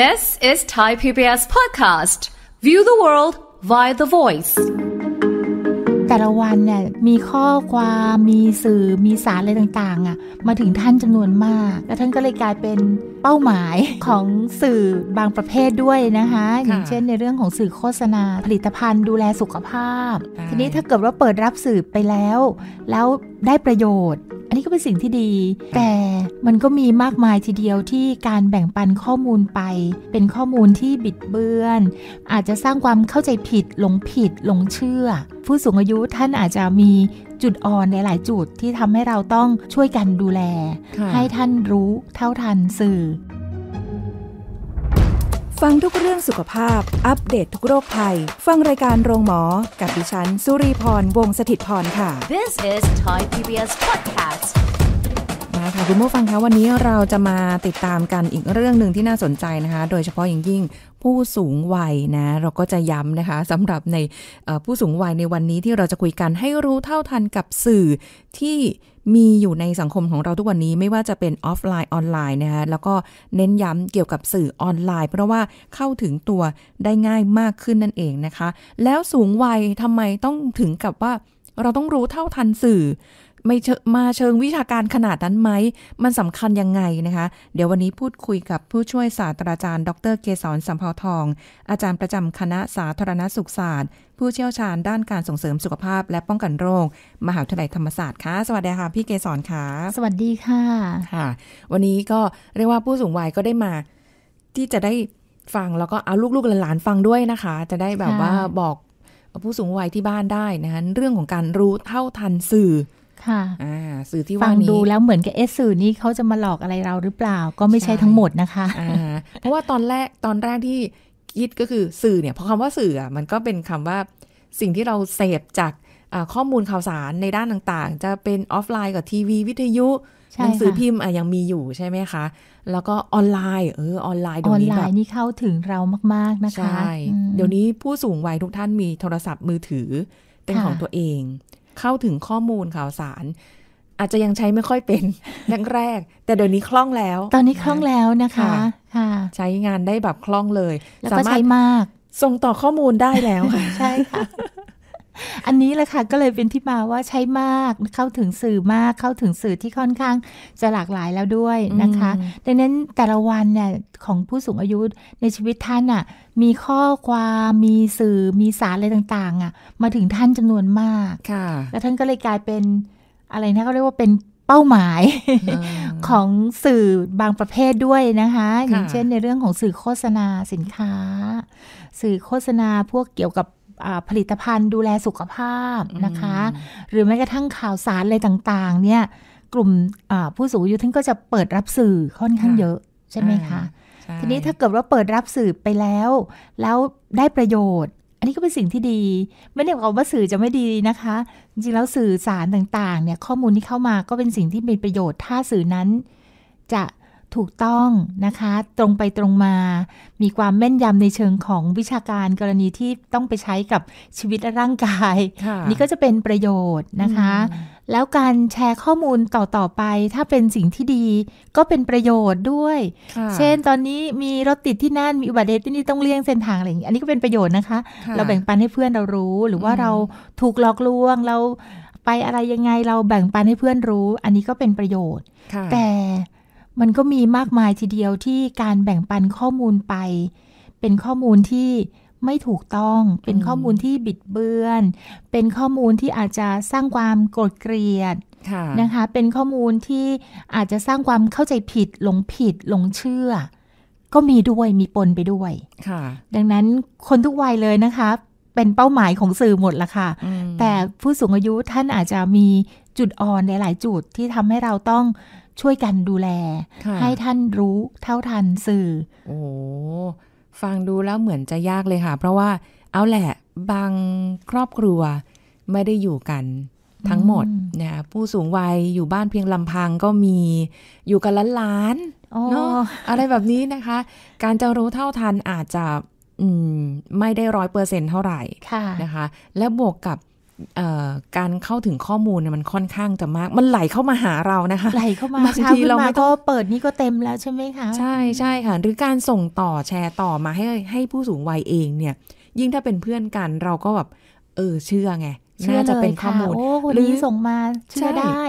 This is Thai PBS podcast. View the world via the voice. แต่ละวันเนี่ยมีข้อความมีสื่อมีสารอะไรต่างๆอ่ะมาถึงท่านจำนวนมากแล้วท่านก็เลยกลายเป็นเป้าหมายของสื่อบางประเภทด้วยนะคะอย่างเช่น ในเรื่องของสื่อโฆษณา ผลิตภัณฑ์ดูแลสุขภาพ ทีนี้ถ้าเกิดว่าเปิดรับสื่อไปแล้ว แล้วได้ประโยชน์อันนี้ก็เป็นสิ่งที่ดี แต่มันก็มีมากมายทีเดียวที่การแบ่งปันข้อมูลไปเป็นข้อมูลที่บิดเบือน อาจจะสร้างความเข้าใจผิด หลงผิดหลงเชื่อ ผู้สูงอายุท่านอาจจะมีจุดอ่อนในหลายจุดที่ทำให้เราต้องช่วยกันดูแล ให้ท่านรู้เท่าทันสื่อฟังทุกเรื่องสุขภาพ อัปเดตททุกโรคภัย ฟังรายการโรงหมอกับดิฉันสุรีพร วงศิตพร ค่ะ This is Thai PBS podcast มาค่ะคุณผู้ฟังคะวันนี้เราจะมาติดตามกันอีกเรื่องหนึ่งที่น่าสนใจนะคะ โดยเฉพาะอย่างยิ่งผู้สูงวัยนะ เราก็จะย้ำนะคะสำหรับในผู้สูงวัยในวันนี้ที่เราจะคุยกันให้รู้เท่าทันกับสื่อที่มีอยู่ในสังคมของเราทุกวันนี้ไม่ว่าจะเป็นออฟไลน์ออนไลน์นะคะแล้วก็เน้นย้ำเกี่ยวกับสื่อออนไลน์ เพราะว่าเข้าถึงตัวได้ง่ายมากขึ้นนั่นเองนะคะ แล้วสูงวัยทำไมต้องถึงกับว่า เราต้องรู้เท่าทันสื่อไม่มาเชิงวิชาการขนาดนั้นไหม มันสำคัญยังไงนะคะ เดี๋ยววันนี้พูดคุยกับผู้ช่วยศาสตราจารย์ ดรเกษรสัมภาทอง อาจารย์ประจำคณะสาธารณสุขศาสตร์ ผู้เชี่ยวชาญด้านการส่งเสริมสุขภาพและป้องกันโรค มหาวิทยาลัยธรรมศาสตร์ค่ะ สวัสดีค่ะ พี่เกษรค่ะ สวัสดีค่ะ ค่ะ วันนี้ก็เรียกว่าผู้สูงวัยก็ได้มา ที่จะได้ฟังแล้วก็เอาลูกๆหลานๆฟังด้วยนะคะ จะได้แบบว่าบอกผู้สูงวัยที่บ้านได้นะคะเรื่องของการรู้เท่าทันสื่อค่ะสื่อที่ว่านี้ฟังดูแล้วเหมือนกับเอสสื่อนี้เขาจะมาหลอกอะไรเราหรือเปล่า ก็ไม่ใช่ทั้งหมดนะคะเพราะว่าตอนแรก ตอนแรกที่คิดก็คือสื่อเนี่ยพอคำว่าสื่ออะมันก็เป็นคำว่าสิ่งที่เราเสพจากข้อมูลข่าวสารในด้านต่างๆ จะเป็นออฟไลน์กับทีวีวิทยุหนังสือพิมพ์อ่ะยังมีอยู่ใช่ไหมคะ แล้วก็ออนไลน์เออออนไลน์เดี๋ยวนี้แบบออนไลน์นี่เข้าถึงเรามากๆนะคะใช่เดี๋ยวนี้ผู้สูงวัยทุกท่านมีโทรศัพท์มือถือเป็นของตัวเองเข้าถึงข้อมูลข่าวสาร อาจจะยังใช้ไม่ค่อยเป็นแรกๆแต่เดี๋ยวนี้คล่องแล้ว ตอนนี้คล่องแล้วนะคะ ค่ะ ใช้งานได้แบบคล่องเลยแล้วก็ใช้มากส่งต่อข้อมูลได้แล้วค่ะ ใช่ค่ะอันนี้แหละค่ะ ก็เลยเป็นที่มาว่าใช้ มากเข้าถึงสื่อมากเข้าถึงสื่อที่ค่อนข้างจะหลากหลายแล้วด้วยนะคะดังนั้นแต่ละวันเนี่ย ของผู้สูงอายุในชีวิตท่านอ่ะมีข้อความมีสื่อมี สารอะไรต่าง ๆอ่ะมาถึงท่านจำนวนมาก ค่ะ แล้ว ท่านก็เลยกลายเป็นอะไรนะเขาเรียกว่าเป็นเป้าหมายของสื่อบางประเภทด้วยนะคะ อย่างเช่น ในเรื่องของสื่อโฆษณาสินค้า สื่อโฆษณาพวกเกี่ยวกับผลิตภัณฑ์ดูแลสุขภาพนะคะ หรือแม้กระทั่งข่าวสารอะไรต่างๆเนี่ยกลุ่มผู้สูงอายุท่านก็จะเปิดรับสื่อค่อนข้างเยอะใช่ไหมคะทีนี้ถ้าเกิดว่าเปิดรับสื่อไปแล้ว แล้วได้ประโยชน์ อันนี้ก็เป็นสิ่งที่ดีไม่ได้บอกว่าสื่อจะไม่ดีนะคะจริงๆแล้วสื่อสารต่างๆเนี่ยข้อมูลที่เข้ามาก็เป็นสิ่งที่เป็นประโยชน์ถ้าสื่อนั้นจะถูกต้อง นะคะ ตรงไปตรงมามีความแม่นยำในเชิงของวิชาการกรณีที่ต้องไปใช้กับชีวิตและร่างกายนี่ก็จะเป็นประโยชน์นะคะ แล้วการแชร์ข้อมูลต่อๆไป ถ้าเป็นสิ่งที่ดีก็เป็นประโยชน์ด้วย เช่น ตอนนี้มีรถติดที่นั่นมีอุบัติเหตุที่นี่ต้องเลี่ยงเส้นทางอะไรอย่างนี้อันนี้ก็เป็นประโยชน์นะคะ เราแบ่งปันให้เพื่อนเรารู้ หรือว่าเราถูกหลอกลวงเราไปอะไรยังไง เราแบ่งปันให้เพื่อนรู้ อันนี้ก็เป็นประโยชน์ แต่มันก็มีมากมายทีเดียวที่การแบ่งปันข้อมูลไป เป็นข้อมูลที่ไม่ถูกต้อง เป็นข้อมูลที่บิดเบือน เป็นข้อมูลที่อาจจะสร้างความโกรธเกลียดนะคะเป็นข้อมูลที่อาจจะสร้างความเข้าใจผิดหลงผิดหลงเชื่อ ก็มีด้วยมีปนไปด้วยดังนั้นคนทุกวัยเลยนะคะ เป็นเป้าหมายของสื่อหมดละค่ะ แต่ผู้สูงอายุท่านอาจจะมีจุดอ่อนหลายๆจุดที่ทำให้เราต้องช่วยกันดูแล ให้ท่านรู้เท่าทันสื่อ โอ้ฟังดูแล้วเหมือนจะยากเลยค่ะ เพราะว่าเอาแหละบางครอบครัวไม่ได้อยู่กัน ทั้งหมดนะผู้สูงวัยอยู่บ้านเพียงลำพังก็มีอยู่กันล้านๆเนาะอะไรแบบนี้นะคะ การจะรู้เท่าทันอาจจะไม่ได้ร้อยเปอร์เซ็นต์เท่าไหร่นะคะ และบวกกับการเข้าถึงข้อมูลมันค่อนข้างจะมาก มันไหลเข้ามาหาเรานะคะ ไหลเข้ามาบางทีเราก็เปิดนี่ก็เต็มแล้วใช่ไหมคะ ใช่ใช่ค่ะ หรือการส่งต่อแชร์ต่อมาให้ให้ผู้สูงวัยเองเนี่ยยิ่งถ้าเป็นเพื่อนกันเราก็แบบเออเชื่อไงน่าจะเป็นข้อมูลหรือส่งมาเชื่อได้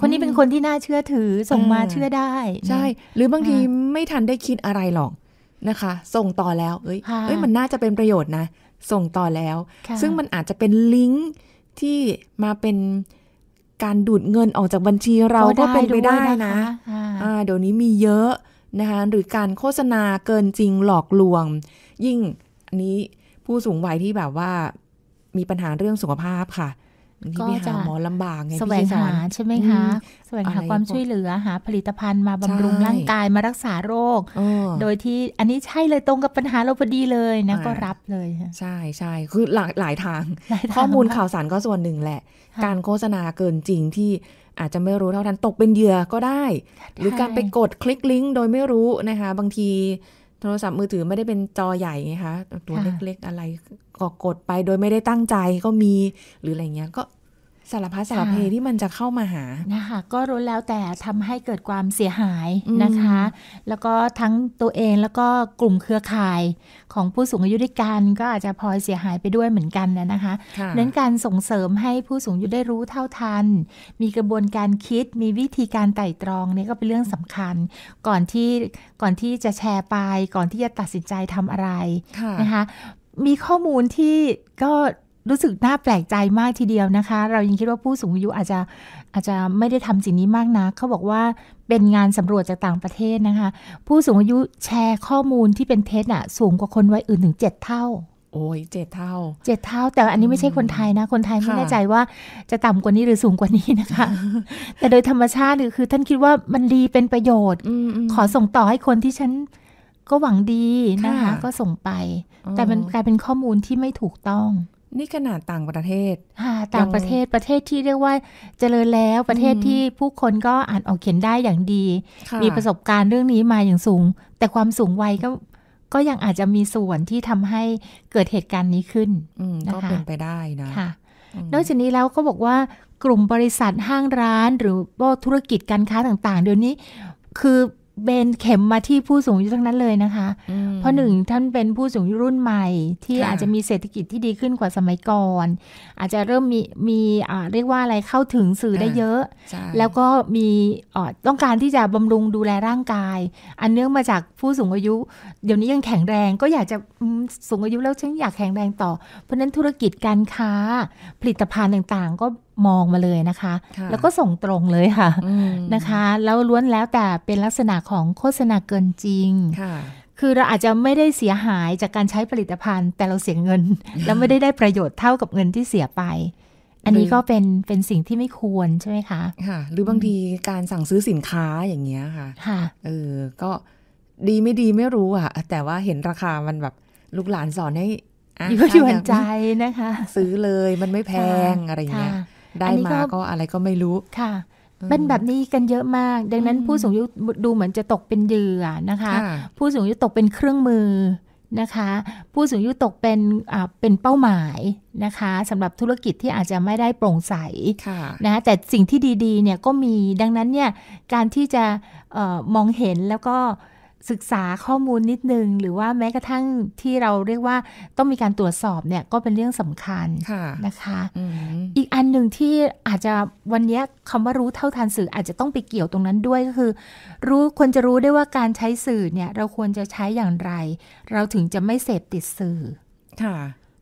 คนนี้เป็นคนที่น่าเชื่อถือส่งมาเชื่อได้ ใช่ หรือบางทีไม่ทันได้คิดอะไรหรอก นะคะ ส่งต่อแล้วเอ้ยเอ้ยมันน่าจะเป็นประโยชน์นะส่งต่อแล้ว ซึ่งมันอาจจะเป็นลิงก์ที่มาเป็นการดูดเงินออกจากบัญชีเราก็เป็นไปได้นะะเดี๋ยวนี้มีเยอะนะคะ หรือการโฆษณาเกินจริงหลอกลวง ยิ่งอันนี้ผู้สูงวัยที่แบบว่ามีปัญหาเรื่องสุขภาพค่ะก็จะหมอลำบากไงแสวงหาใช่ไหมคะแสวงหาความช่วยเหลือหา ผลิตภัณฑ์มาบำรุงร่างกายมารักษาโรค โดยที่อันนี้ใช่เลยตรงกับปัญหาเราพอดีเลยนะ ก็รับเลย ใช่ใช่คือหลายหลายทาง ข้อมูลข่าวสารก็ส่วนหนึ่งแหละ การโฆษณาเกินจริงที่อาจจะไม่รู้เท่าทันตกเป็นเหยื่อก็ได้ หรือการไปกดคลิกลิงก์โดยไม่รู้นะคะ บางทีโทรศัพท์มือถือไม่ได้เป็นจอใหญ่ไงคะตัวเล็กๆอะไรก็กดไปโดยไม่ได้ตั้งใจก็มีหรืออะไรเงี้ยก็สารพัดสารเพที่มันจะเข้ามาหานะคะ ก็รู้แล้วแต่ทำให้เกิดความเสียหายนะคะ แล้วก็ทั้งตัวเองแล้วก็กลุ่มเครือข่ายของผู้สูงอายุด้วยกันก็อาจจะพลอยเสียหายไปด้วยเหมือนกันนะคะคะน้นการส่งเสริมให้ผู้สูงอายุได้รู้เท่าทัน มีกระบวนการคิด มีวิธีการไต่ตรองนี่ก็เป็นเรื่องสำคัญก่อนที่ก่อนที่จะแชร์ไปก่อนที่จะตัดสินใจทำอะไระนะคะมีข้อมูลที่ก็รู้สึกน่าแปลกใจมากทีเดียวนะคะ เรายังคิดว่าผู้สูงอายุอาจจะอาจจะไม่ได้ทำสิ่งนี้มากนะ เขาบอกว่าเป็นงานสำรวจจากต่างประเทศนะคะ ผู้สูงอายุแชร์ข้อมูลที่เป็นเท็จอ่ะสูงกว่าคนวัยอื่นถึงเจ็ดเท่า โอ้ยเจ็ดเท่า เจ็ดเท่า แต่อันนี้ไม่ใช่คนไทยนะ คนไทยไม่แน่ใจว่าจะต่ำกว่านี้หรือสูงกว่านี้นะคะ แต่โดยธรรมชาติคือ ท่านคิดว่ามันดีเป็นประโยชน์ขอส่งต่อให้คนที่ฉันก็หวังดีนะคะ ก็ส่งไป แต่มันกลายเป็นข้อมูลที่ไม่ถูกต้องนี่ขนาดต่างประเทศต่างประเทศประเทศที่เรียกว่าเจริญแล้วประเทศที่ผู้คนก็อ่านออกเขียนได้อย่างดี มีประสบการณ์เรื่องนี้มาอย่างสูง แต่ความสูงวัยก็ก็ยังอาจจะมีส่วนที่ทำให้เกิดเหตุการณ์นี้ขึ้นก็เป็นไปได้นะค่ะนอกจากนี้แล้วก็บอกว่ากลุ่มบริษัทห้างร้าน หรือว่าธุรกิจการค้าต่างๆเดี๋ยวนี้คือเบนเข็มมาที่ผู้สูงอายุทั้งนั้นเลยนะคะ เพราะหนึ่งท่านเป็นผู้สูงอายุรุ่นใหม่ ที่อาจจะมีเศรษฐกิจที่ดีขึ้นกว่าสมัยก่อน อาจจะเริ่มมีมีเรียกว่าอะไรเข้าถึงสื่อได้เยอะ แล้วก็มีต้องการที่จะบำรุงดูแลร่างกาย อันเนื่องมาจากผู้สูงอายุ เดี๋ยวนี้ยังแข็งแรงก็อยากจะสูงอายุแล้วฉันอยากแข็งแรงต่อเพราะนั้นธุรกิจการค้าผลิตภัณฑ์ต่างๆ ก็มองมาเลยนะคะ แล้วก็ส่งตรงเลยค่ะนะคะแล้วล้วนแล้วแต่เป็นลักษณะของโฆษณาเกินจริงคือเราอาจจะไม่ได้เสียหายจากการใช้ผลิตภัณฑ์แต่เราเสียเงินแล้วไม่ได้ได้ประโยชน์เท่ากับเงินที่เสียไป อันนี้ก็เป็นเป็นสิ่งที่ไม่ควรใช่ไหมคะค่ะ หรือบางทีการสั่งซื้อสินค้าอย่างเงี้ยค่ะค่ะเออก็ดีไม่ดีไม่รู้อะแต่ว่าเห็นราคามันแบบลูกหลานสอนให้อยู่ก็อยู่หันใจนะคะ ซื้อเลยมันไม่แพงอะไรเงี้ยได้มาก็อะไรก็ไม่รู้ ค่ะ เป็นแบบนี้กันเยอะมาก ดังนั้นผู้สูงอายุดูเหมือนจะตกเป็นเหยื่อนะคะ ผู้สูงอายุตกเป็นเครื่องมือนะคะ ผู้สูงอายุตกเป็นเป็นเป้าหมายนะคะสำหรับธุรกิจที่อาจจะไม่ได้โปร่งใสนะแต่สิ่งที่ดีๆเนี่ยก็มีดังนั้นเนี่ยการที่จะออมองเห็นแล้วก็ศึกษาข้อมูลนิดนึง หรือว่าแม้กระทั่งที่เราเรียกว่าต้องมีการตรวจสอบเนี่ยก็เป็นเรื่องสำคัญนะคะ อีกอันหนึ่งที่อาจจะวันนี้คำว่ารู้เท่าทันสื่ออาจจะต้องไปเกี่ยวตรงนั้นด้วยก็คือ รู้ควรจะรู้ได้ว่าการใช้สื่อเนี่ยเราควรจะใช้อย่างไร เราถึงจะไม่เสพติดสื่อค่ะ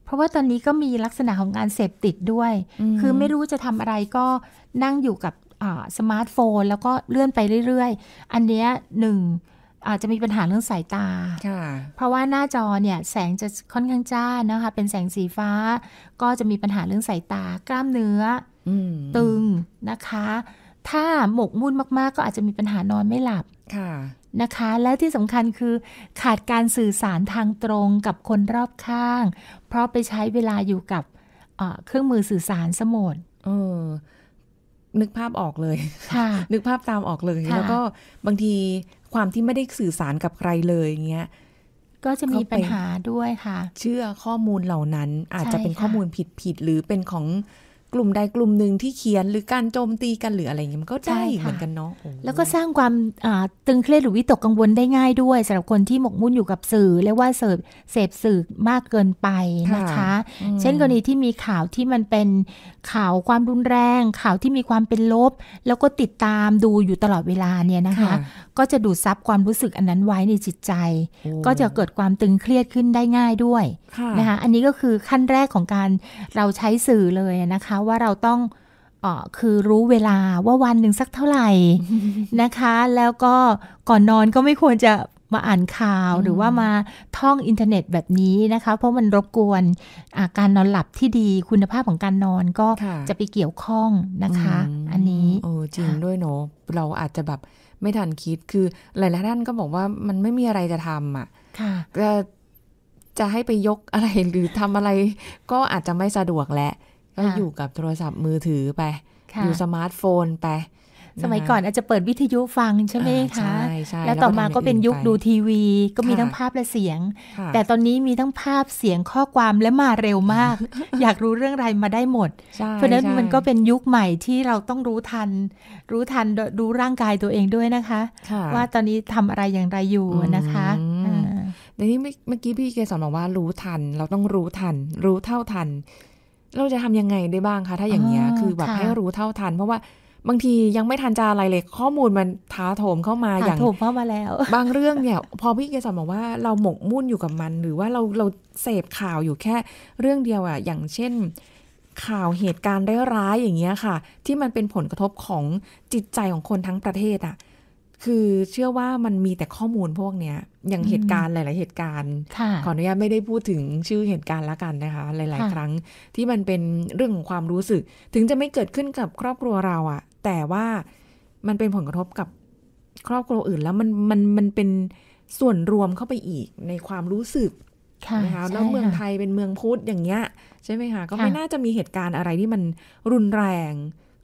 พราะว่าตอนนี้ก็มีลักษณะของการเสพติดด้วย คือไม่รู้จะทำอะไรก็นั่งอยู่กับสมาร์ทโฟนแล้วก็เลื่อนไปเรื่อยๆ อันเนี้ยหนึ่งอาจจะมีปัญหาเรื่องสายตา เพราะว่าหน้าจอเนี่ย แสงจะค่อนข้างจ้านะคะ เป็นแสงสีฟ้าก็จะมีปัญหาเรื่องสายตากล้ามเนื้อตึงนะคะ ถ้าหมกมุ่นมากๆ ก็อาจจะมีปัญหานอนไม่หลับนะคะ และที่สำคัญคือขาดการสื่อสารทางตรงกับคนรอบข้าง เพราะไปใช้เวลาอยู่กับเครื่องมือสื่อสารสมดเออนึกภาพออกเลย นึกภาพตามออกเลย แล้วก็บางทีความที่ไม่ได้สื่อสารกับใครเลยเงี้ย ก็จะมีปัญหาด้วยค่ะ เชื่อข้อมูลเหล่านั้นอาจจะเป็นข้อมูลผิดผิดหรือเป็นของกลุ่มใดกลุ่มหนึ่งที่เขียนหรือการโจมตีกันหรืออะไรเงี้ยมันก็ได้เหมือนกันเนาะแล้วก็สร้างความตึงเครียดหรือวิตกกังวลได้ง่ายด้วยสำหรับคนที่หมกมุ่นอยู่กับสื่อเรียกว่าเสพเสพสื่อมากเกินไปนะคะ เช่นกรณีที่มีข่าวที่มันเป็นข่าวความรุนแรง ข่าวที่มีความเป็นลบ แล้วก็ติดตามดูอยู่ตลอดเวลาเนี่ยนะคะ ก็จะดูดซับความรู้สึกอันนั้นไว้ในจิตใจ ก็จะเกิดความตึงเครียดขึ้นได้ง่ายด้วยนะคะ อันนี้ก็คือขั้นแรกของการเราใช้สื่อเลยนะคะะคะว่าเราต้องออคือรู้เวลาว่าวันหนึ่งสักเท่าไหร่นะคะ แล้วก็ก่อนนอนก็ไม่ควรจะมาอ่านข่าวหรือว่ามาท่องอินเทอร์เน็ตแบบนี้นะคะ เพราะมันรบกวนาการนอนหลับที่ดี คุณภาพของการนอนก็จะไปเกี่ยวข้องนะคะ อันนี้ โอ้จริงด้วยเนาะเราอาจจะแบบไม่ทันคิด คือหลาย ๆ ท่านก็บอกว่ามันไม่มีอะไรจะทำอ่ะจะจะให้ไปยกอะไร หรือทำอะไรก็อาจจะไม่สะดวกแหละก็อยู่กับโทรศัพท์มือถือไปอยู่สมาร์ทโฟนไปสมัยก่อนอาจจะเปิดวิทยุฟังใช่ไหมคะใช่แล้วต่อมาก็เป็นยุคดูทีวี ก็มีทั้งภาพและเสียง แต่ตอนนี้มีทั้งภาพเสียงข้อความและมาเร็วมาก อยากรู้เรื่องอะไรมาได้หมด เพราะนั้นมันก็เป็นยุคใหม่ที่เราต้องรู้ทัน รู้ทันรู้ร่างกายตัวเองด้วยนะคะ ว่าตอนนี้ทำอะไรอย่างไรอยู่นะคะแต่นี่เมื่อกี้พี่เกสอนบอกว่า รู้ทันเราต้องรู้ทัน รู้เท่าทันเราจะทำยังไงได้บ้างคะถ้าอย่างเงี้ยคือแบบให้รู้เท่าทันเพราะว่าบางทียังไม่ทันจะอะไรเลยข้อมูลมันท้าโถมเข้ามาอย่างโถมเข้ามาแล้ว บางเรื่องเนี่ย พอพี่เกศบอกว่าเราหมกมุ่นอยู่กับมัน หรือว่าเราเราเสพข่าวอยู่แค่ เรื่องเดียวอะอย่างเช่น ข่าวเหตุการณ์ร้ายอย่างเงี้ยค่ะ ที่มันเป็นผลกระทบของจิตใจของคนทั้งประเทศอ่ะคือเชื่อว่ามันมีแต่ข้อมูลพวกเนี้ย อย่างเหตุการณ์หลาย ๆ เหตุการณ์ ขออนุญาตไม่ได้พูดถึงชื่อเหตุการณ์ละกันนะคะ หลาย ๆ ครั้งที่มันเป็นเรื่องของความรู้สึก ถึงจะไม่เกิดขึ้นกับครอบครัวเราอะแต่ว่ามันเป็นผลกระทบกับครอบครัวอื่น แล้วมันมันมันเป็นส่วนรวมเข้าไปอีกในความรู้สึกนะคะแล้วเมืองไทยเป็นเมืองพุทธอย่างเงี้ยใช่ไหมคะก็ไม่น่าจะมีเหตุการณ์อะไรที่มันรุนแรง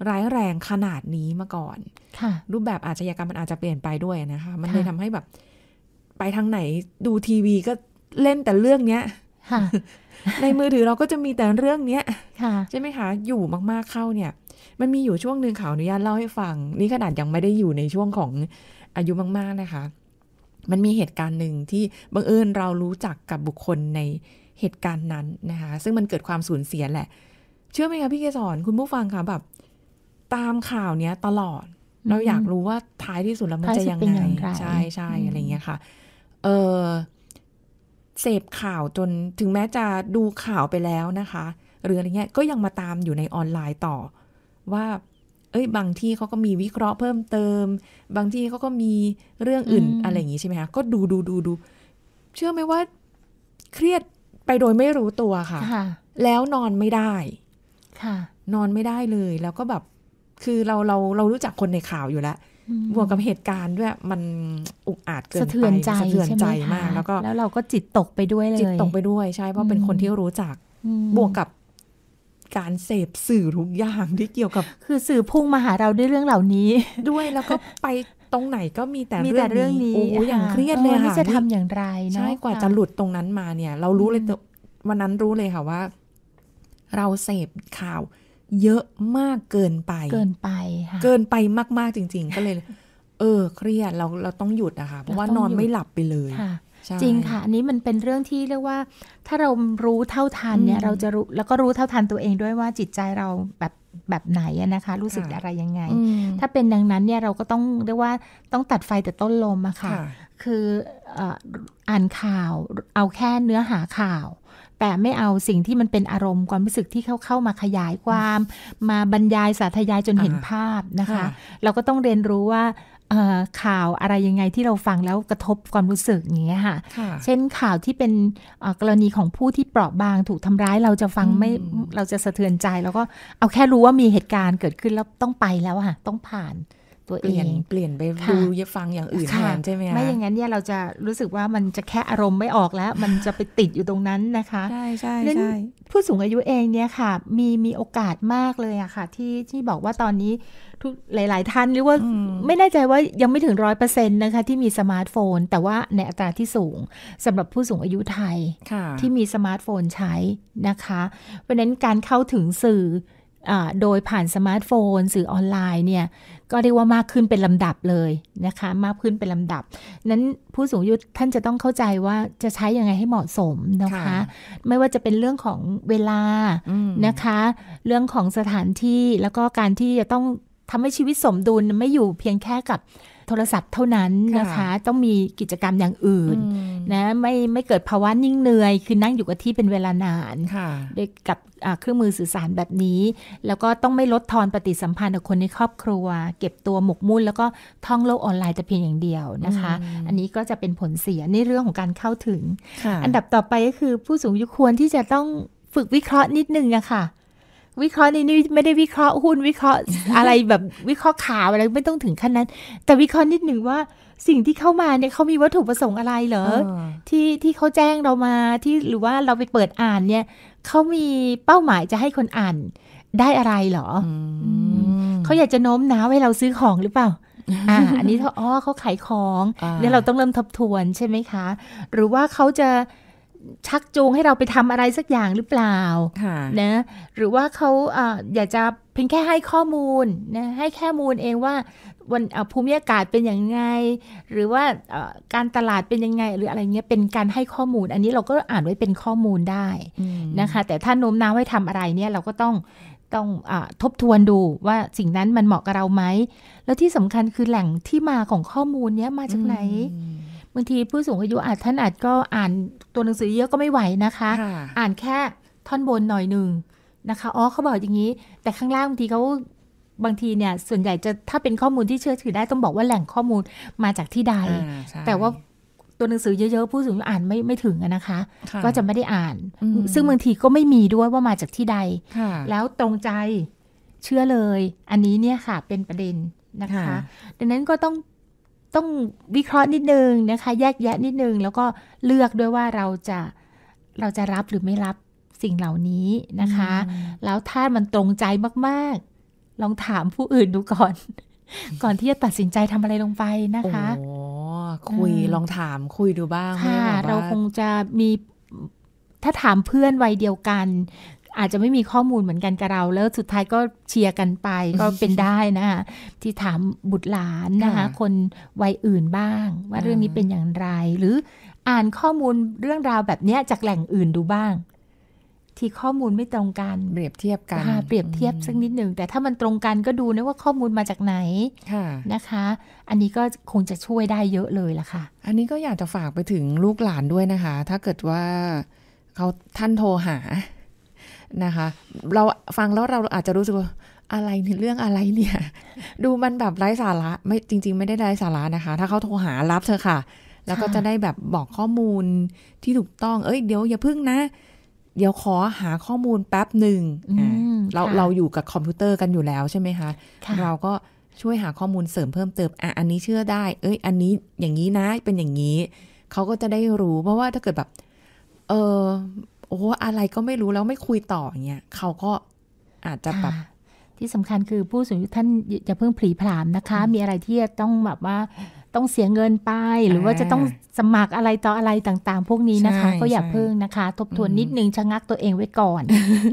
ร้ายแรงขนาดนี้มาก่อน รูปแบบอาชญากรรมมันอาจจะเปลี่ยนไปด้วยนะคะ มันเลยทำให้แบบ ไปทางไหนดูทีวีก็เล่นแต่เรื่องเนี้ยในมือถือเราก็จะมีแต่เรื่องเนี้ยใช่ไหมคะ อยู่มากๆเข้าเนี่ย มันมีอยู่ช่วงหนึ่งข่าวอนุญาตเล่าให้ฟัง นี่ขนาดยังไม่ได้อยู่ในช่วงของอายุมาก ๆนะคะ มันมีเหตุการณ์หนึ่งที่บังเอิญเรารู้จักกับบุคคลในเหตุการณ์นั้นนะคะ ซึ่งมันเกิดความสูญเสียแหละ เชื่อไหมคะพี่เกษรคุณผู้ฟังคะแบบตามข่าวเนี้ยตลอด เราอยากรู้ว่าท้ายที่สุดแล้วมันจะยังไง ใช่ใช่อะไรเงี้ยค่ะ เออเสพข่าวจนถึงแม้จะดูข่าวไปแล้วนะคะ หรืออะไรเงี้ย ก็ยังมาตามอยู่ในออนไลน์ต่อว่า เอ้ยบางที่เขาก็มีวิเคราะห์เพิ่มเติม บางที่เขาก็มีเรื่องอื่นอะไรอย่างงี้ใช่ไหมคะ ก็ดูดูดูดู เชื่อไหมว่าเครียดไปโดยไม่รู้ตัวค่ะ แล้วนอนไม่ได้ค่ะ นอนไม่ได้เลย แล้วก็แบบคือเราเราเรารู้จักคนในข่าวอยู่แล้วบวกกับเหตุการณ์ด้วย มันอุกอาจเกินไปสะเทือนใจสะเทือนใจมากแล้วก็แล้วเราก็จิตตกไปด้วยเลยจิตตกไปด้วยใช่เพราะเป็นคนที่รู้จักบวกกับการเสพสื่อทุกอย่างที่เกี่ยวกับ คือสื่อพุ่งมาหาเราด้วยเรื่องเหล่านี้ ด้วย แล้วก็ไปตรงไหนก็มีแต่เรื่องเรื่องนี้โอ้อย่างเครียดเลยค่ะจะทำอย่างไรนะใช่กว่าจะหลุดตรงนั้นมาเนี่ย เรารู้เลยวันนั้นรู้เลยค่ะว่า เราเสพข่าวเยอะมากเกินไป เกินไปค่ะ เกินไปมากๆจริงๆ ก็เลย เออเครียดเราเราต้องหยุดนะคะเพราะว่านอนไม่หลับไปเลย จริงค่ะอันนี้มันเป็นเรื่องที่เรียกว่า ถ้าเรารู้เท่าทันเนี่ยเราจะรู้แล้วก็รู้เท่าทันตัวเองด้วยว่าจิตใจเราแบบแบบไหนนะคะรู้สึกอะไรยังไง ถ้าเป็นดังนั้นเนี่ยเราก็ต้องเรียกว่าต้องตัดไฟแต่ต้นลมอะค่ะ คืออ่านข่าวเอาแค่เนื้อหาข่าวแต่ไม่เอาสิ่งที่มันเป็นอารมณ์ความรู้สึกที่เข้าเข้ามาขยายความ มาบรรยายสาธยายจนเห็นภาพนะคะเราก็ต้องเรียนรู้ว่าข่าวอะไรยังไงที่เราฟังแล้วกระทบความรู้สึกอย่างเงี้ยค่ะเช่นข่าวที่เป็นกรณีของผู้ที่เปราะบางถูกทำร้ายเราจะฟังไม่เราจะสะเทือนใจ แล้วก็เอาแค่รู้ว่ามีเหตุการณ์เกิดขึ้นแล้วต้องไปแล้วค่ะต้องผ่านตัวเองเปลี่ยนไปดูยฟังอย่างอื่นแทนใช่ไหมคะไม่อย่างนั้นเนี่ยเราจะรู้สึกว่ามันจะแค่อารมณ์ไม่ออกแล้ว มันจะไปติดอยู่ตรงนั้นนะคะใช่ใช่ใช่ผู้สูงอายุเองเนี่ยค่ะ มีมีโอกาสมากเลยอะค่ะที่ที่บอกว่าตอนนี้ ทุกหลายท่านหรือว่าไม่แน่ใจว่ายังไม่ถึงร้อยเปอร์เซ็นต์นะคะที่มีสมาร์ทโฟนแต่ว่าในอัตราที่สูงสำหรับผู้สูงอายุไทย ที่มีสมาร์ทโฟนใช้นะคะเพราะนั้นการเข้าถึงสื่อโดยผ่านสมาร์ทโฟน สื่อออนไลน์เนี่ย ก็เรียกว่ามากขึ้นเป็นลำดับเลยนะคะ มากขึ้นเป็นลำดับ นั้นผู้สูงอายุท่านจะต้องเข้าใจว่าจะใช้ยังไงให้เหมาะสมนะคะ ไม่ว่าจะเป็นเรื่องของเวลานะคะ เรื่องของสถานที่แล้วก็การที่จะต้องทำให้ชีวิตสมดุลไม่อยู่เพียงแค่กับทรศัพท์เท่านั้นนะคะ ต้องมีกิจกรรมอย่างอื่นนะไม่ไม่เกิดภาวะนิ่งเหนื่อยคือนั่งอยู่กับที่เป็นเวลานานด้วยกับเครื่องมือสื่อสารแบบนี้ แล้วก็ต้องไม่ลดทอนปฏิสัมพันธ์กับคนในครอบครัว เก็บตัวหมกมุ่นแล้วก็ท่องโลกออนไลน์แต่เพียงอย่างเดียวนะคะ อันนี้ก็จะเป็นผลเสียในเรื่องของการเข้าถึง อันดับต่อไปก็คือผู้สูงอายุควรที่จะต้องฝึกวิเคราะห์นิดนึงอะค่ะวิเคราะห์นี่ไม่ได้วิเคราะห์หุ้นวิเคราะห์อะไรแบบวิเคราะห์ข่าวอะไรไม่ต้องถึงขั้นนั้นแต่วิเคราะห์นิดหนึ่งว่าสิ่งที่เข้ามาเนี่ยเขามีวัตถุประสงค์อะไรเหรออที่ที่เขาแจ้งเรามาที่หรือว่าเราไปเปิดอ่านเนี่ยเขามีเป้าหมายจะให้คนอ่านได้อะไรเหรอเขาอยากจะโน้มน้าวให้เราซื้อของหรือเปล่าอ่าอันนี้เขาอ๋อเขาขายของเนี่ยเราต้องเริ่มทบทวนใช่ไหมคะ หรือว่าเขาจะชักจูงให้เราไปทำอะไรสักอย่างหรือเปล่านะหรือว่าเขาอยากจะเพียงแค่ให้ข้อมูลนะให้แค่มูลเองว่าวันภูมิอากาศเป็นอย่างไง หรือว่าการตลาดเป็นยังไง หรืออะไรเงี้ยเป็นการให้ข้อมูล อันนี้เราก็อ่านไว้เป็นข้อมูลได้นะคะ แต่ถ้าโน้มน้าวให้ทำอะไรเนี่ยเราก็ต้องต้องอทบทวนดูว่าสิ่งนั้นมันเหมาะกับเราไหม แล้วที่สำคัญคือแหล่งที่มาของข้อมูลเนี้ยมาจากไหนบางทีผู้สูงอายุอาจท่านอาจก็อ่านตัวหนังสือเยอะก็ไม่ไหวนะคะ อ่านแค่ท่อนบนหน่อยหนึ่งนะคะอ๋อเขาบอกอย่างนี้ แต่ข้างล่างบางทีเขาบางทีเนี่ยส่วนใหญ่จะถ้าเป็นข้อมูลที่เชื่อถือได้ต้องบอกว่าแหล่งข้อมูลมาจากที่ใด แต่ว่าตัวหนังสือเยอะๆ ผู้สูงอายุอ่านไม่ไม่ถึงนะคะ ก็จะไม่ได้อ่าน ซึ่งบางทีก็ไม่มีด้วยว่ามาจากที่ใด แล้วตรงใจเชื่อเลย อันนี้เนี่ยค่ะเป็นประเด็นนะคะ ดังนั้นก็ต้องต้องวิเคราะห์นิดนึงนะคะ แยกแยะนิดนึง แล้วก็เลือกด้วยว่าเราจะเราจะรับหรือไม่รับสิ่งเหล่านี้นะคะ แล้วถ้ามันตรงใจมาก ๆ ลองถามผู้อื่นดูก่อน ก่อนที่จะตัดสินใจทำอะไรลงไปนะคะโอ้คุยลองถามคุยดูบ้างค่ะ เราคงจะมีถ้าถามเพื่อนวัยเดียวกันอาจจะไม่มีข้อมูลเหมือนกันกับเรา แล้วสุดท้ายก็เชียร์กันไปก็เป็นได้นะคะที่ถามบุตรหลานนะคะคนวัยอื่นบ้าง ว่าเรื่องนี้เป็นอย่างไร หรืออ่านข้อมูลเรื่องราวแบบนี้จากแหล่งอื่นดูบ้าง ที่ข้อมูลไม่ตรงกัน เปรียบเทียบกันเปรียบเทียบสักนิดหนึ่ง แต่ถ้ามันตรงกันก็ดูนะว่าข้อมูลมาจากไหนนะคะ อันนี้ก็คงจะช่วยได้เยอะเลยล่ะค่ะอันนี้ก็อยากจะฝากไปถึงลูกหลานด้วยนะคะ ถ้าเกิดว่าเขาท่านโทรหานะคะ เราฟังแล้วเราอาจจะรู้สึกว่าอะไรเนเรื่องอะไรเนี่ย ดูมันแบบไร้สาระ ไม่จริง ๆ ไม่ได้ไร้สาระนะคะ ถ้าเขาโทรหารับเธอค่ะ แล้วก็จะได้แบบบอกข้อมูลที่ถูกต้อง เอ้ยเดี๋ยวอย่าพึ่งนะเดี๋ยวขอหาข้อมูลแป๊บหนึ่งเราเราอยู่กับคอมพิวเตอร์กันอยู่แล้วใช่ไหมคะคะเราก็ช่วยหาข้อมูลเสริมเพิ่มเติมอ่ะอันนี้เชื่อได้เอ้ย อันนี้อย่างนี้นะเป็นอย่างนี้เขาก็จะได้รู้เพราะว่าถ้าเกิดแบบ เออโอ้ อะไรก็ไม่รู้ แล้วไม่คุยต่อเงี้ย เขาก็อาจจะแบบที่สำคัญคือผู้สูงอายุท่านจะเพิ่งผลีผลามนะคะ มีอะไรที่จะต้องแบบว่าต้องเสียเงินไป หรือว่าจะต้องสมัครอะไรต่ออะไรต่างๆ พวกนี้นะคะ ก็อย่าเพิ่งนะคะ ทบทวนนิดนึงชะงักตัวเองไว้ก่อน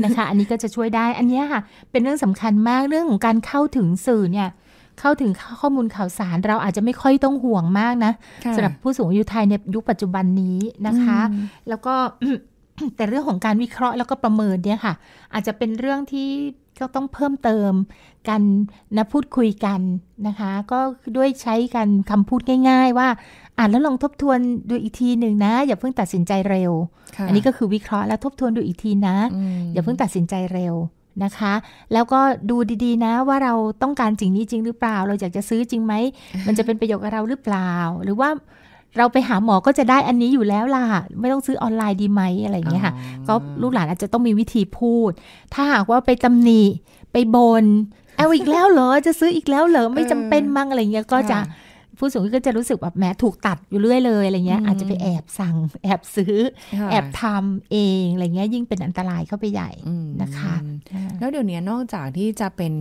นะคะ อันนี้ก็จะช่วยได้อันนี้ค่ะเป็นเรื่องสำคัญมากเรื่องของการเข้าถึงสื่อเนี่ยเข้าถึงข้อมูลข่าวสารเราอาจจะไม่ค่อยต้องห่วงมากนะสำหรับผู้สูงอายุไทยในยุคปัจจุบันนี้นะคะ แล้วก็แต่เรื่องของการวิเคราะห์แล้วก็ประเมินเนี่ยค่ะ อาจจะเป็นเรื่องที่ก็ต้องเพิ่มเติมกันนะพูดคุยกันนะคะ ก็ด้วยใช้กันคำพูดง่ายๆว่าอ่านแล้วลองทบทวนดูอีกทีหนึ่งนะ อย่าเพิ่งตัดสินใจเร็ว อันนี้ก็คือวิเคราะห์แล้วทบทวนดูอีกทีนะ อย่าเพิ่งตัดสินใจเร็วนะคะ แล้วก็ดูดีๆ นะ ว่าเราต้องการสิ่งนี้จริงหรือเปล่า เราอยากจะซื้อจริงไหมมันจะเป็นประโยชน์กับเราหรือเปล่าหรือว่าเราไปหาหมอก็จะได้อันนี้อยู่แล้วล่ะ ไม่ต้องซื้อออนไลน์ดีไหมอะไรอย่างเงี้ยค่ะก็ลูกหลานอาจจะต้องมีวิธีพูด ถ้าหากว่าไปตำหนิไปบนเอาอีกแล้วเหรอจะซื้ออีกแล้วเหรอ ไม่จำเป็นมั่งอะไรเงี้ยก็จะผู้สูงอายุก็จะรู้สึกแบบแม้ถูกตัดอยู่เรื่อยเลยอะไรเงี้ยอาจจะไปแอบสั่งแอบซื้อแอบทำเองอะไรเงี้ยยิ่งเป็นอันตรายเข้าไปใหญ่นะคะ แล้วเดี๋ยวนี้นอกจากที่จะเป็น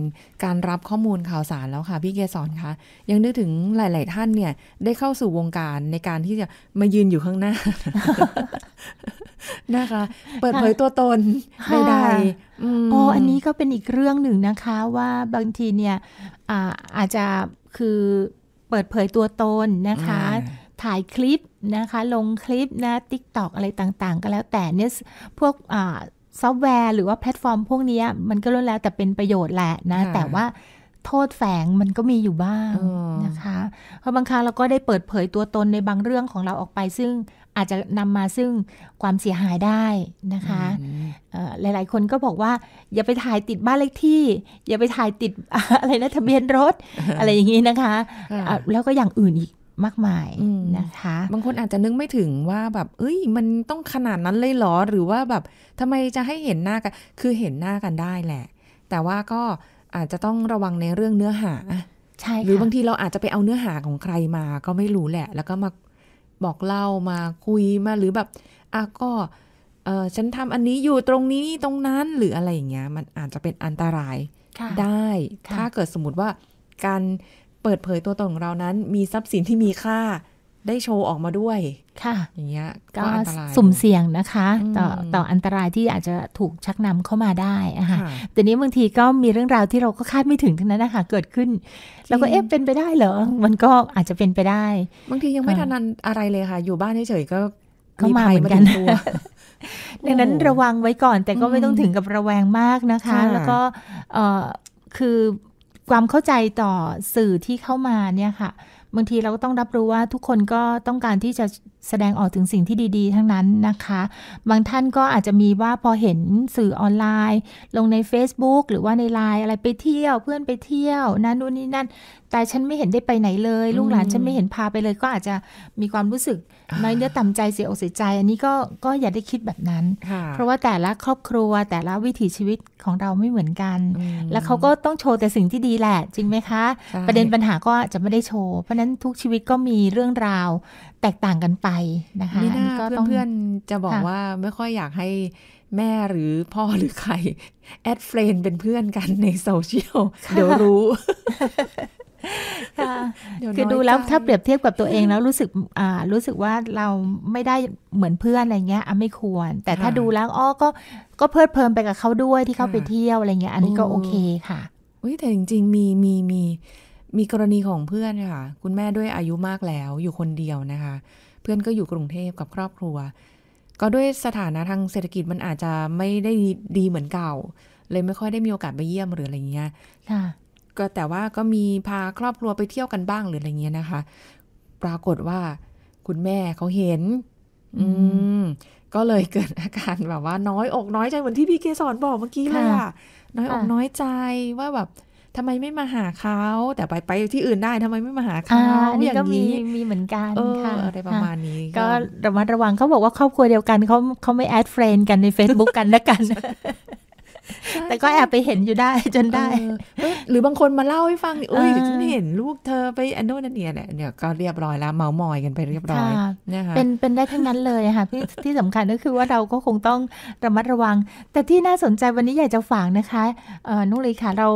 การรับข้อมูลข่าวสารแล้วค่ะพี่เกสรคะ ยังนึกถึงหลาย ๆ ท่านเนี่ยได้เข้าสู่วงการในการที่จะมายืนอยู่ข้างหน้า นะคะ เปิดเผยตัวตนใดๆอ๋ออันนี้ก็เป็นอีกเรื่องหนึ่งนะคะ ว่าบางทีเนี่ยอาอาจจะคือเปิดเผยตัวตนนะคะ ถ่ายคลิปนะคะ ลงคลิปนะทิกตอกอะไรต่างๆก็แล้วแต่เนี่ยพวกซอฟต์แวร์หรือว่าแพลตฟอร์มพวกนี้ มันก็ล้นแล้วแต่เป็นประโยชน์แหละนะ แต่ว่าโทษแฝงมันก็มีอยู่บ้างนะคะ เพราะบางครั้งเราก็ได้เปิดเผยตัวตนในบางเรื่องของเราออกไปซึ่งอาจจะนำมาซึ่งความเสียหายได้นะคะ หลาย ๆ คนก็บอกว่า อย่าไปถ่ายติดบ้านเลขที่ อย่าไปถ่ายติดอะไรนะทะเบียนรถ อะไรอย่างนี้นะคะ แล้วก็อย่างอื่นอีกมากมายนะคะ บางคนอาจจะนึกไม่ถึงว่าแบบเอ้ย มันต้องขนาดนั้นเลยหรอ หรือว่าแบบทำไมจะให้เห็นหน้ากันคือเห็นหน้ากันได้แหละ แต่ว่าก็อาจจะต้องระวังในเรื่องเนื้อหาใช่หรือบางทีเราอาจจะไปเอาเนื้อหาของใครมาก็ไม่รู้แหละ แล้วก็มาบอกเล่ามาคุยมาหรือแบบ อ่ะก็เออฉันทำอันนี้อยู่ตรงนี้ตรงนั้นหรืออะไรอย่างเงี้ย มันอาจจะเป็นอันตรายได้ถ้าเกิดสมมติว่าการเปิดเผยตัวตนของเรานั้น มีทรัพย์สินที่มีค่าได้โชว์ออกมาด้วย ค่ะอย่างเงี้ยก็สุ่มเสี่ยงนะคะ ต่อต่ออันตรายที่อาจจะถูกชักนำเข้ามาได้นะคะแต่นี้บางทีก็มีเรื่องราวที่เราก็คาดไม่ถึงทั้งนั้นนะคะเกิดขึ้นแล้วก็เอฟเป็นไปได้เหรอ มันก็อาจจะเป็นไปได้ บางทียังไม่ทันนันอะไรเลยค่ะ อยู่บ้านเฉยๆก็ก็มาเหมือนกัน ดังนั้นระวังไว้ก่อน แต่ก็ไม่ต้องถึงกับระแวงมากนะคะ แล้วก็คือความเข้าใจต่อสื่อที่เข้ามาเนี่ยค่ะบางทีเราก็ต้องรับรู้ว่าทุกคนก็ต้องการที่จะแสดงออกถึงสิ่งที่ดี ๆ ทั้งนั้นนะคะ บางท่านก็อาจจะมีว่าพอเห็นสื่อออนไลน์ ลงใน Facebook หรือว่าในไลน์อะไรไปเที่ยวเพื่อนไปเที่ยว นั่นนู่นนี่นั่นแต่ฉันไม่เห็นได้ไปไหนเลยลูกหลานฉันไม่เห็นพาไปเลย ก็อาจจะมีความรู้สึกน้อยเนื้อต่ำใจเสียอกเสียใจอันนี้ก็ก็อย่าได้คิดแบบนั้น เพราะว่าแต่ละครอบครัวแต่ละวิถีชีวิตของเราไม่เหมือนกัน แล้วเขาก็ต้องโชว์แต่สิ่งที่ดีแหละ จริงไหมคะ ประเด็นปัญหาก็จะไม่ได้โชว์ เพราะนั้นทุกชีวิตก็มีเรื่องราว แตกต่างกันไปนะคะนี่น่าเพื่อนๆจะบอกว่าไม่ค่อยอยากให้แม่หรือพ่อหรือใครแอดเฟรนเป็นเพื่อนกันในโซเชียลเดี๋ยวรู้คือดูแล้ว ถ้าเปรียบเทียบกับตัวเองแล้วรู้สึก อ่า รู้สึกว่าเราไม่ได้เหมือนเพื่อนอะไรเงี้ยอ่ะไม่ควร แต่ถ้าดูแล้ว อ้อก็ก็เพลิดเพลินไปกับเขาด้วยที่เขาไปเที่ยวอะไรเงี้ย อันนี้ก็โอเคค่ะอุ้ยแต่จริงๆ มีมีมีมีกรณีของเพื่อนค่ะ คุณแม่ด้วยอายุมากแล้วอยู่คนเดียวนะคะ เพื่อนก็อยู่กรุงเทพกับครอบครัว ก็ด้วยสถานะทางเศรษฐกิจมันอาจจะไม่ได้ดีเหมือนเก่า เลยไม่ค่อยได้มีโอกาสไปเยี่ยมหรืออะไรเงี้ย ค่ะก็แต่ว่าก็มีพาครอบครัวไปเที่ยวกันบ้างหรืออะไรเงี้ยนะคะ ปรากฏว่า คุณแม่เขาเห็น อืม ก็เลยเกิดอาการแบบว่าน้อยอกน้อยใจเหมือนที่พี่เกสอนบอกเมื่อกี้เลยอะน้อยอกน้อยใจ ว่าแบบทำไมไม่มาหาเขาแต่ไปไปที่อื่นได้ทำไมไม่มาหาเขาอย่างนี้ก็มีมีเหมือนกันค่ะอะไรประมาณนี้ก็ระมัดระวังเขาบอกว่าครอบครัวเดียวกันเขาเขาไม่แอดเฟรนกันใน Facebook กันแล้วกัน แต่ก็แอบไปเห็นอยู่ได้จนได้หรือบางคนมาเล่าให้ฟังอุ้ยฉันเห็นลูกเธอไป อันโน้นอันเนี่ยเนี่ยก็เรียบร้อยแล้วเมามอยกันไปเรียบร้อยนะคะเป็นเป็นได้ทั้งนั้นเลยค่ะที่ที่สำคัญก็คือว่าเราก็คงต้องระมัดระวัง แต่ที่น่าสนใจวันนี้อยากจะฝากนะคะนุ่งเลยค่ะเรา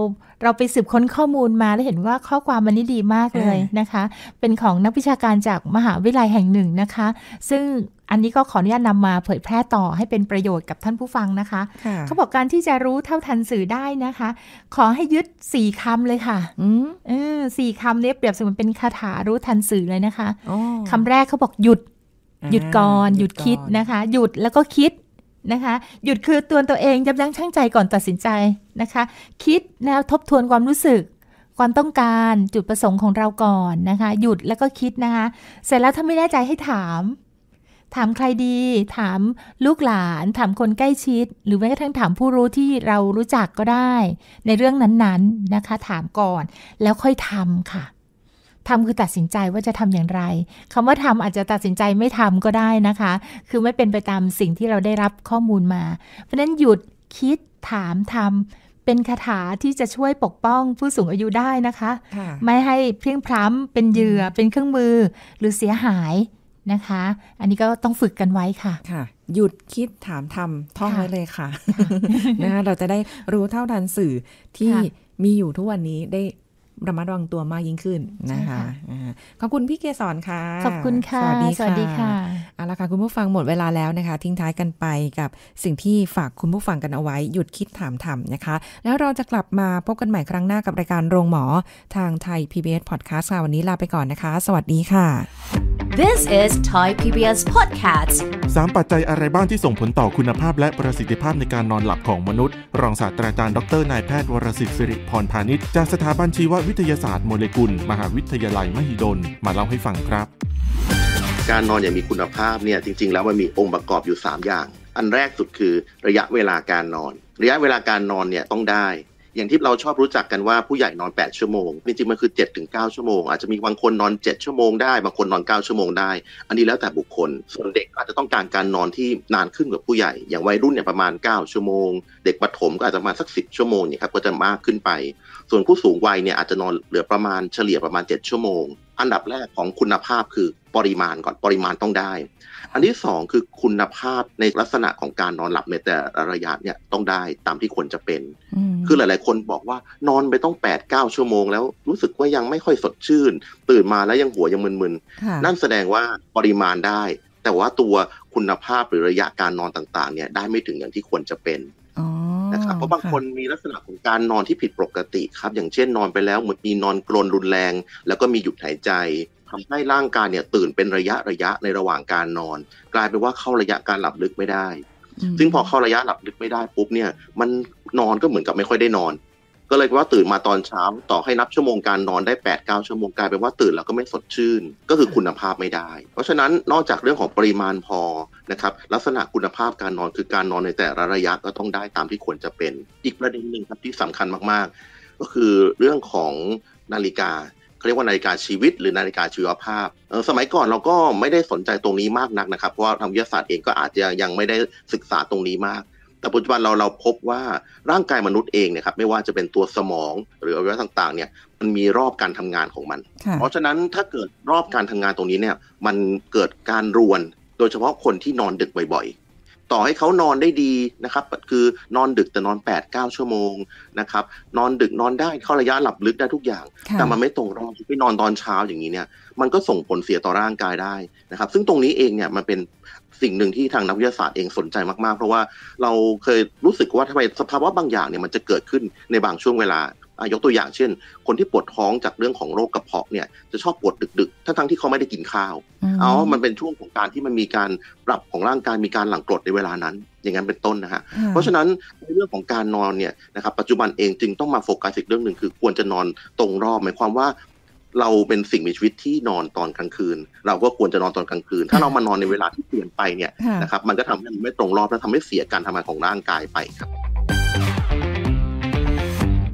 เราไปสืบค้นข้อมูลมาแล้วเห็นว่าข้อความวันนี้ดีมากเลยนะคะ เป็นของนักวิชาการจากมหาวิทยาลัยแห่งหนึ่งนะคะ ซึ่งอันนี้ก็ขออนุญาตนำมาเผยแพร่ต่อให้เป็นประโยชน์กับท่านผู้ฟังนะคะ เขาบอกการที่จะรู้เท่าทันสื่อได้นะคะ ขอให้ยึดสีสี่คำเลยค่ะเออสี่คำเนี่ยเปรียบเสมือนเป็นคาถารู้ทันสื่อเลยนะคะคำแรกเขาบอกหยุด หยุดก่อน หยุดคิดนะคะ หยุดแล้วก็คิดนะคะ หยุดคือตัวตัวเองยับยั้งชั่งใจก่อนตัดสินใจนะคะ คิดแล้วทบทวนความรู้สึก ความต้องการจุดประสงค์ของเราก่อนนะคะ หยุดแล้วก็คิดนะคะเสร็จแล้วถ้าไม่แน่ใจให้ถามถามใครดี ถามลูกหลาน ถามคนใกล้ชิด หรือแม้กระทั่งถามผู้รู้ที่เรารู้จักก็ได้ ในเรื่องนั้นๆนนนะคะถามก่อนแล้วค่อยทำค่ะทำคือตัดสินใจว่าจะทำอย่างไรคำว่าทำอาจจะตัดสินใจไม่ทำก็ได้นะคะ คือไม่เป็นไปตามสิ่งที่เราได้รับข้อมูลมา เพราะนั้นหยุดคิดถามทำเป็นคาถาที่จะช่วยปกป้องผู้สูงอายุได้นะคะ ไม่ให้เพียงพร้ำเป็นเหยื่อเป็นเครื่องมือหรือเสียหายนะคะ อันนี้ก็ต้องฝึกกันไว้ค่ะ ค่ะ หยุดคิดถามทำท่องไว้เลยค่ะ นะคะ เราจะได้รู้เท่าทันสื่อที่มีอยู่ทุกวันนี้ได้ระมัดระวังตัวมากยิ่งขึ้นนะคะ ขอบคุณพี่เกศรค่ะ ขอบคุณค่ะ สวัสดีค่ะเอาละค่ะคุณผู้ฟังหมดเวลาแล้วนะคะ ทิ้งท้ายกันไปกับสิ่งที่ฝากคุณผู้ฟังกันเอาไว้หยุดคิดถามทำนะคะ แล้วเราจะกลับมาพบกันใหม่ครั้งหน้ากับรายการโรงหมอ ทางไทย PBS Podcast ค่ะวันนี้ลาไปก่อนนะคะ สวัสดีค่ะ This is Thai PBS Podcast สามปัจจัยอะไรบ้างที่ส่งผลต่อคุณภาพและประสิทธิภาพในการนอนหลับของมนุษย์ รองศาสตราจารย์ดรนายแพทย์วรสิทธิ์สิริพรพาณิชย์จากสถาบันชีววิทยาศาสตร์โมเลกุล มหาวิทยาลัยมหิดลมาเล่าให้ฟังครับ การนอนอย่างมีคุณภาพเนี่ยจริงๆแล้วมันมีองค์ประกอบอยู่ 3 อย่าง อันแรกสุดคือระยะเวลาการนอน ระยะเวลาการนอนเนี่ยต้องได้อย่างที่เราชอบรู้จักกันว่าผู้ใหญ่นอน8 ชั่วโมง จริงๆ มันคือ 7-9ถึงชั่วโมง อาจจะมีบางคนนอน 7 ชั่วโมง ได้ บางคนนอน9ชั่วโมง ได้ อันนี้แล้วแต่บุคคล ส่วนเด็กอาจจะต้องการการนอนที่นานขึ้นกว่าผู้ใหญ่ อย่างวัยรุ่นเนี่ยประมาณ 9 ชั่วโมง เด็กประถมก็อาจจะมาสัก10ชั่วโมงเนี่ยครับ ก็จะมากขึ้นไป ส่วนผู้สูงวัยเนี่ยอาจจะนอนเหลือประมาณเฉลี่ยประมาณ 7 ชั่วโมง อันดับแรกของคุณภาพคือปริมาณก่อน ปริมาณต้องได้อันที่ 2 คือคุณภาพในลักษณะของการนอนหลับในแต่ระยะเนี่ยต้องได้ตามที่ควรจะเป็น คือหลายๆ คนบอกว่านอนไปต้อง8ปดเชั่วโมงแล้วรู้สึกว่ายังไม่ค่อยสดชื่น ตื่นมาแล้วยังหัวยังมึน ๆ นั่นแสดงว่าปริมาณได้ แต่ว่าตัวคุณภาพหรือระยะการนอนต่าง ๆ เนี่ยได้ไม่ถึงอย่างที่ควรจะเป็นนะครับ เพราะบางคนมีลักษณะของการนอนที่ผิดปกติครับ อย่างเช่น นอนไปแล้วเหมือนมีนอนกรนรุนแรง แล้วก็มีหยุดหายใจทำให้ร่างกายเนี่ยตื่นเป็นระยะระยะในระหว่างการนอน กลายเป็นว่าเข้าระยะการหลับลึกไม่ได้ ซึ่งพอเข้าระยะหลับลึกไม่ได้ปุ๊บเนี่ยมันนอนก็เหมือนกับไม่ค่อยได้นอน ก็เลยว่าตื่นมาตอนเช้าต่อให้นับชั่วโมงการนอนได้8ปดเก้าชั่วโมงกลายเป็นว่าตื่นแล้วก็ไม่สดชื่น ก็คือคุณภาพไม่ได้ เพราะฉะนั้นนอกจากเรื่องของปริมาณพอนะครับ ลักษณะคุณภาพการนอนคือการนอนในแต่ละระยะก็ต้องได้ตามที่ควรจะเป็น อีกประเด็นหนึ่งครับที่สำคัญมากๆ ก็คือเรื่องของนาฬิกาเาเรียกว่านาฬิกาชีวิตหรือนาฬิกาชีวภาพ สมัยก่อนเราก็ไม่ได้สนใจตรงนี้มากนักนะครับ เพราะว่าทางวิทยาศาสตร์เองก็อาจจะยังไม่ได้ศึกษาตรงนี้มาก แต่ปัจจุบันเราเราพบว่าร่างกายมนุษย์เองเนี่ยครับไม่ว่าจะเป็นตัวสมอง หรืออวัยวะต่างๆเนี่ยมันมีรอบการทำงานของมัน เพราะฉะนั้นถ้าเกิดรอบการทำงานตรงนี้เนี่ยมันเกิดการรวนโดยเฉพาะคนที่นอนดึกบ่อยต่อให้เขานอนได้ดีนะครับคือนอนดึกแต่นอน8ปดเชั่วโมงนะครับนอนดึกนอนได้เข้าระยะหลับลึกได้ทุกอย่าง แต่มันไม่ตรงรอบไปนอนตอนเช้าอย่างนี้เนี่ยมันก็ส่งผลเสียต่อร่างกายได้นะครับซึ่งตรงนี้เองเนี่ยมันเป็นสิ่งหนึ่งที่ทางนักวิทยาศาสตร์เองสนใจมากๆ เพราะว่าเราเคยรู้สึกว่าทำไมสภาวะบางอย่างเนี่ยมันจะเกิดขึ้นในบางช่วงเวลายกตัวอย่างเช่น คนที่ปวดท้องจากเรื่องของโรคกระเพาะเนี่ย จะชอบปวดดึกๆ ทั้งๆที่เขาไม่ได้กินข้าว เอามันเป็นช่วงของการที่มันมีการปรับของร่างกายมีการหลั่งกรดในเวลานั้น อย่างนั้นเป็นต้นนะฮะเพราะฉะนั้นในเรื่องของการนอนเนี่ยนะครับปัจจุบันเองจึงต้องมาโฟกัสอีกเรื่องหนึ่งคือ ควรจะนอนตรงรอบ หมายความว่าเราเป็นสิ่งมีชีวิตที่นอนตอนกลางคืน เราก็ควรจะนอนตอนกลางคืน ถ้าเรามานอนในเวลาที่เปลี่ยนไปเนี่ยนะครับ มันก็ทำให้ไม่ตรงรอบและทำให้เสียการทำงานของร่างกายไปครับ